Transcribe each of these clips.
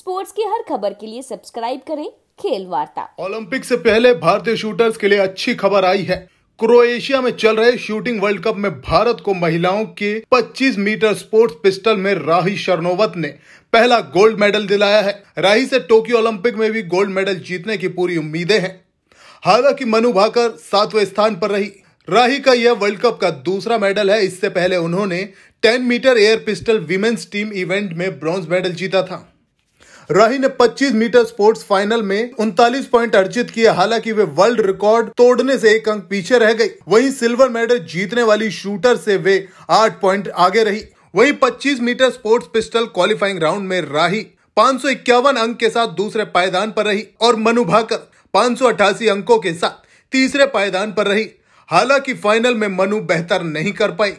sports की हर खबर के लिए सब्सक्राइब करें खेल वार्ता ओलंपिक से पहले भारतीय शूटर्स के लिए अच्छी खबर आई है क्रोएशिया में चल रहे शूटिंग वर्ल्ड कप में भारत को महिलाओं के 25 मीटर स्पोर्ट्स पिस्टल में राही शर्नोवत ने पहला गोल्ड मेडल दिलाया है राही से टोक्यो ओलंपिक में भी गोल्ड मेडल जीतने की पूरी उम्मीदें हैं हालांकि मनु भाकर सातवें स्थान पर रही राही का यह वर्ल्ड कप का दूसरा मेडल है इससे पहले उन्होंने 10 metre air pistol women's team event में ब्रॉन्ज मेडल जीता था राही ने 25 मीटर स्पोर्ट्स फाइनल में उनतालीस पॉइंट अर्जित किए हालांकि वे वर्ल्ड रिकॉर्ड तोड़ने से एक अंक पीछे रह गई वहीं सिल्वर मेडल जीतने वाली शूटर से वे आठ पॉइंट आगे रही वहीं 25 metre sports pistol qualifying round में राही पाँच अंक के साथ दूसरे पायदान पर रही और मनु भाकर अंकों के साथ तीसरे पायदान पर रही हालांकि फाइनल में मनु बेहतर नहीं कर पाई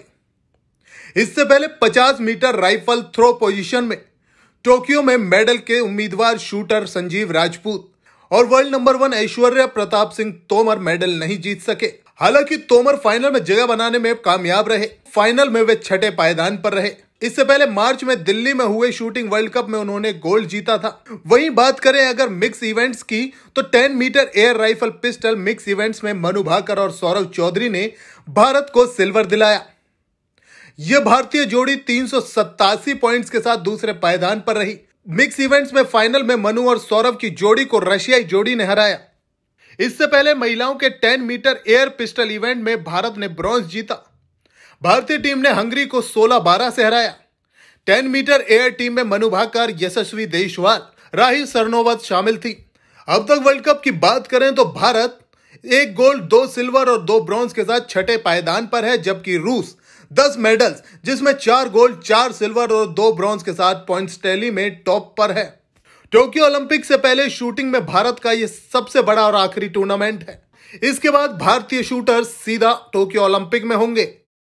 इससे पहले 50 मीटर राइफल थ्रो पोजीशन में टोक्यो में मेडल के उम्मीदवार शूटर संजीव राजपूत और world number one Aishwarya Pratap Singh Tomar medal नहीं जीत सके हालांकि तोमर फाइनल में जगह बनाने में कामयाब रहे फाइनल में वे छठे पायदान पर रहे इससे पहले मार्च में दिल्ली में हुए शूटिंग वर्ल्ड कप में उन्होंने गोल्ड जीता था वहीं बात करें अगर मिक्स इवेंट्स की तो 10 metre air rifle pistol mix events में मनु भाकर और सौरभ चौधरी ने भारत को सिल्वर दिलाया यह भारतीय जोड़ी तीन पॉइंट्स के साथ दूसरे पायदान पर रही मिक्स इवेंट्स में फाइनल में मनु और सौरभ की जोड़ी को रशियाई जोड़ी ने हराया इससे पहले महिलाओं के 10 मीटर एयर पिस्टल इवेंट में भारत ने ब्रॉन्ज जीता भारतीय टीम ने हंगरी को 16-12 से हराया 10 मीटर एयर टीम में मनु भाकर यशस्वी देशवाल राही सरनोवत शामिल थी अब तक वर्ल्ड कप की बात करें तो भारत एक गोल्ड दो सिल्वर और दो ब्रॉन्ज के साथ छठे पायदान पर है जबकि रूस दस मेडल्स जिसमें चार गोल्ड चार सिल्वर और दो ब्रॉन्ज के साथ पॉइंट्स टैली में टॉप पर है टोक्यो ओलंपिक से पहले शूटिंग में भारत का यह सबसे बड़ा और आखिरी टूर्नामेंट है इसके बाद भारतीय शूटर्स सीधा टोक्यो ओलंपिक में होंगे